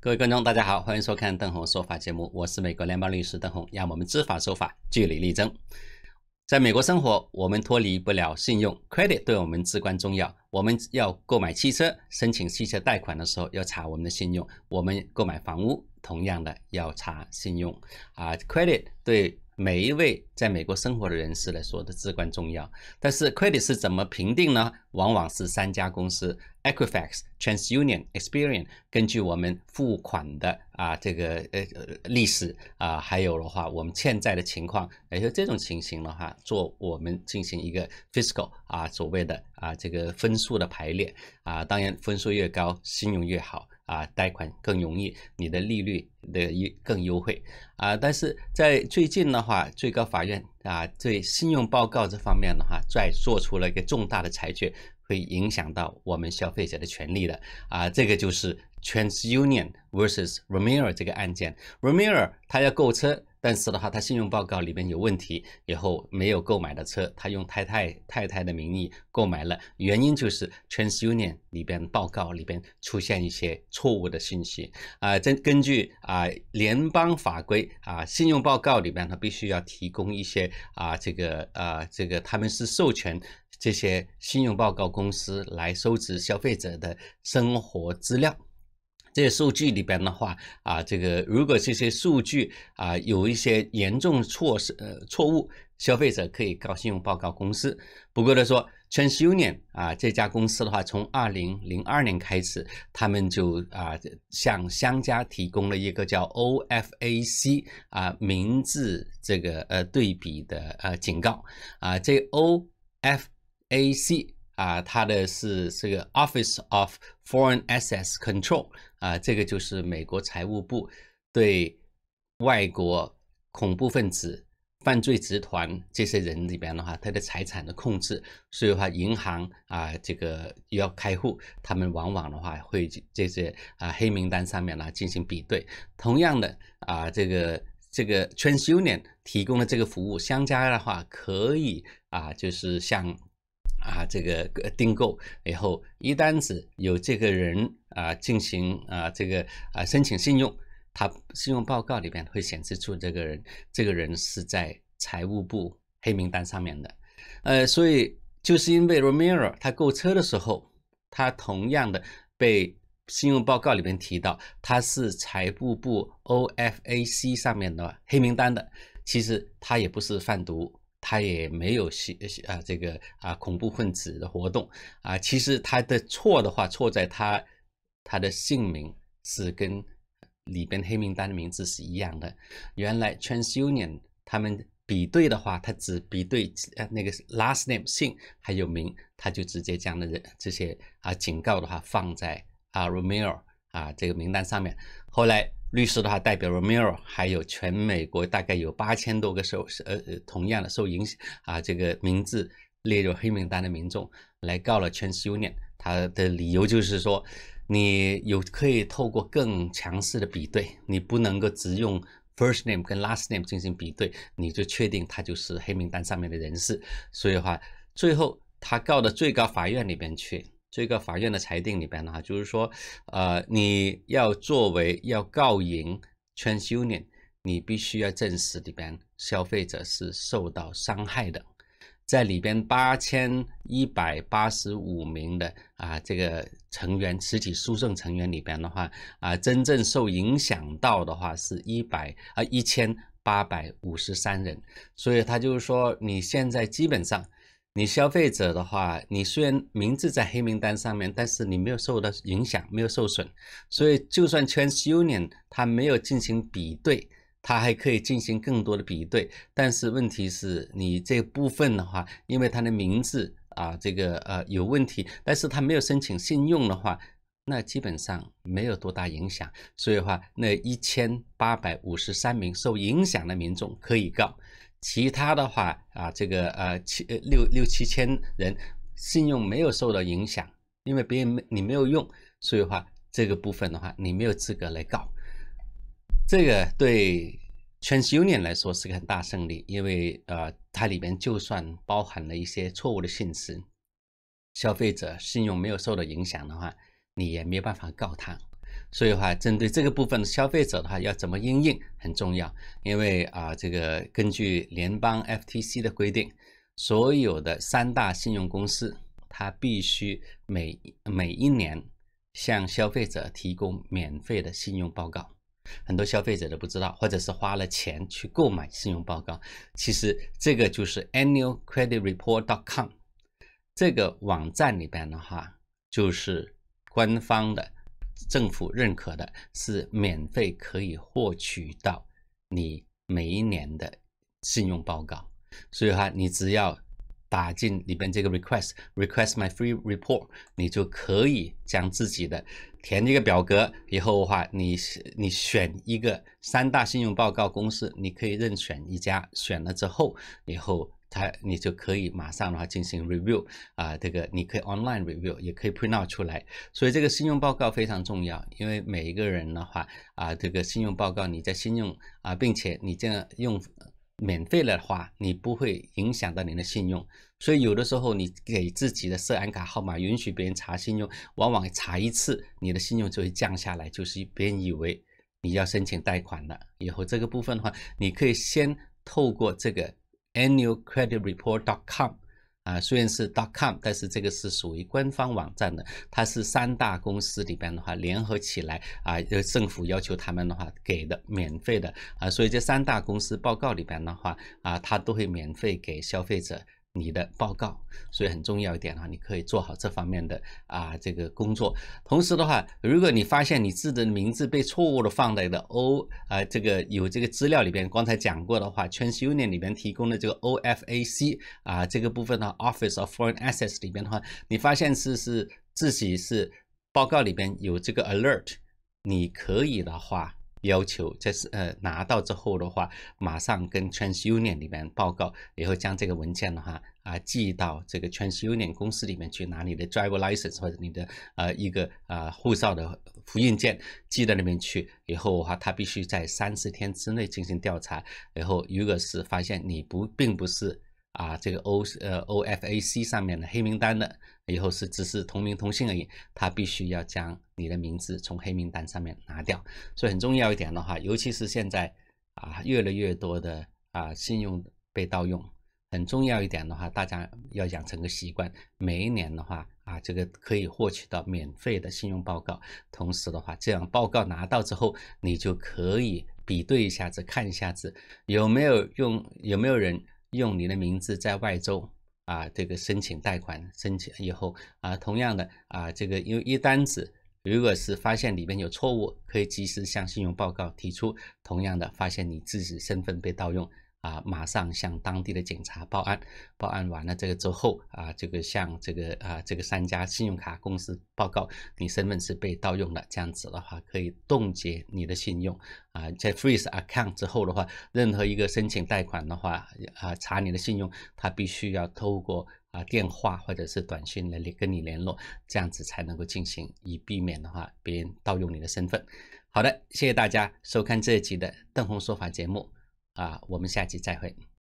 各位观众，大家好，欢迎收看邓红说法节目，我是美国联邦律师邓红，让我们知法守法，据理力争。在美国生活，我们脱离不了信用 credit，对我们至关重要。我们要购买汽车，申请汽车贷款的时候要查我们的信用；我们购买房屋，同样的要查信用。啊，credit 对。每一位在美国生活的人士来说都至关重要。但是，credit 是怎么评定呢？往往是三家公司 Equifax、TransUnion、Experian 根据我们付款的啊这个呃历史啊，还有的话，我们欠债的情况，也就这种情形的话，做我们进行一个 f i s c a l 啊所谓的啊这个分数的排列啊，当然分数越高，信用越好。啊，贷款更容易，你的利率的优更优惠，啊，但是在最近的话，最高法院啊，对信用报告这方面的话，在做出了一个重大的裁决，会影响到我们消费者的权利的，啊，这个就是 TransUnion vs e r u s r a m i r e 这个案件 r a m i r e 他要购车。但是的话，他信用报告里面有问题，以后没有购买的车，他用太太太太的名义购买了，原因就是 TransUnion 里边报告里边出现一些错误的信息啊。根根据啊联邦法规啊，信用报告里边他必须要提供一些啊这个啊这个，他们是授权这些信用报告公司来收集消费者的生活资料。这些数据里边的话啊，这个如果这些数据啊有一些严重错呃错误，消费者可以告信用报告公司。不过呢说，TransUnion 啊这家公司的话，从二零零二年开始，他们就啊向商家提供了一个叫 OFAC 啊名字这个呃对比的呃警告啊这 OFAC。啊，它的是这个 Office of Foreign Assets Control，啊，这个就是美国财务部对外国恐怖分子、犯罪集团这些人里边的话，他的财产的控制。所以的话，银行啊，这个要开户，他们往往的话会这些啊黑名单上面呢进行比对。同样的啊，这个这个 TransUnion 提供的这个服务相加的话，可以啊，就是像。啊，这个订购以后，一单子有这个人啊，进行啊，这个啊申请信用，他信用报告里边会显示出这个人，这个人是在财务部黑名单上面的，呃，所以就是因为 r o m e r o 他购车的时候，他同样的被信用报告里面提到他是财务部 OFAC 上面的黑名单的，其实他也不是贩毒。他也没有吸啊这个啊恐怖分子的活动啊，其实他的错的话错在他他的姓名是跟里边黑名单的名字是一样的。原来 TransUnion 他们比对的话，他只比对呃那个 last name 姓还有名，他就直接将那人这些啊警告的话放在啊 Romeo。啊，这个名单上面，后来律师的话代表了 Miro，还有全美国大概有八千多个受呃同样的受影响啊，这个名字列入黑名单的民众来告了 TransUnion，他的理由就是说，你有可以透过更强势的比对，你不能够只用 first name 跟 last name 进行比对，你就确定他就是黑名单上面的人士，所以的话，最后他告到最高法院里边去。这个法院的裁定里边呢，就是说，呃，你要作为要告赢 TransUnion，你必须要证实里边消费者是受到伤害的。在里边八千一百八十五名的啊这个成员，实体诉讼成员里边的话，啊，真正受影响到的话是一百啊一千八百五十三人。所以他就是说，你现在基本上。你消费者的话，你虽然名字在黑名单上面，但是你没有受到影响，没有受损。所以，就算 TransUnion 它没有进行比对，它还可以进行更多的比对。但是问题是你这部分的话，因为它的名字啊，这个呃有问题，但是它没有申请信用的话，那基本上没有多大影响。所以话，那一千八百五十三名受影响的民众可以告。其他的话啊，这个呃七呃六六七千人信用没有受到影响，因为别人没你没有用，所以话这个部分的话你没有资格来告。这个对 TransUnion 来说是个很大胜利，因为呃它里面就算包含了一些错误的信息，消费者信用没有受到影响的话，你也没有办法告他。所以的话，针对这个部分消费者的话，要怎么应用很重要。因为啊，这个根据联邦 FTC 的规定，所有的三大信用公司，它必须每每一年向消费者提供免费的信用报告。很多消费者都不知道，或者是花了钱去购买信用报告。其实这个就是 annualcreditreport.com 这个网站里边的话，就是官方的。政府认可的是免费可以获取到你每一年的信用报告，所以哈，你只要打进里边这个 request request my free report，你就可以将自己的填一个表格以后的话，你你选一个三大信用报告公司，你可以任选一家，选了之后以后。它你就可以马上的话进行 review 啊，这个你可以 online review，也可以 print out 出来。所以这个信用报告非常重要，因为每一个人的话啊，这个信用报告你在信用啊，并且你这样用免费的话，你不会影响到你的信用。所以有的时候你给自己的涉案卡号码允许别人查信用，往往查一次你的信用就会降下来，就是别人以为你要申请贷款了以后，这个部分的话，你可以先透过这个。AnnualCreditReport.com 啊，虽然是 .com，但是这个是属于官方网站的。它是三大公司里边的话联合起来啊，政府要求他们的话给的免费的啊，所以这三大公司报告里边的话啊，它都会免费给消费者。你的报告，所以很重要一点啊，你可以做好这方面的啊这个工作。同时的话，如果你发现你自己的名字被错误的放在的 O 啊这个有这个资料里边，刚才讲过的话，TransUnion 里边提供的这个 OFAC 啊这个部分的 o f f i c e of Foreign Assets 里边的话，你发现是是自己是报告里边有这个 Alert，你可以的话。要求这是呃拿到之后的话，马上跟 TransUnion 里面报告，以后将这个文件的话啊寄到这个 TransUnion 公司里面去拿你的 Driver License 或者你的呃一个啊护照的复印件寄到那边去，以后的话他必须在三十天之内进行调查，然后如果是发现你不并不是啊这个 O 呃 OFAC 上面的黑名单的。以后是只是同名同姓而已，他必须要将你的名字从黑名单上面拿掉。所以很重要一点的话，尤其是现在啊，越来越多的啊，信用被盗用。很重要一点的话，大家要养成个习惯，每一年的话啊，这个可以获取到免费的信用报告。同时的话，这样报告拿到之后，你就可以比对一下子，看一下子有没有用，有没有人用你的名字在外州啊，这个申请贷款申请以后啊，同样的啊，这个因为一单子，如果是发现里面有错误，可以及时向信用报告提出。同样的，发现你自己身份被盗用。啊，马上向当地的警察报案。报案完了，这个之后啊，这个向这个啊，这个三家信用卡公司报告，你身份是被盗用了。这样子的话，可以冻结你的信用。啊，在 freeze account 之后的话，任何一个申请贷款的话，啊，查你的信用，他必须要透过啊电话或者是短信来跟你联络，这样子才能够进行，以避免的话别人盗用你的身份。好的，谢谢大家收看这一集的邓红说法节目。啊，我们下期再会。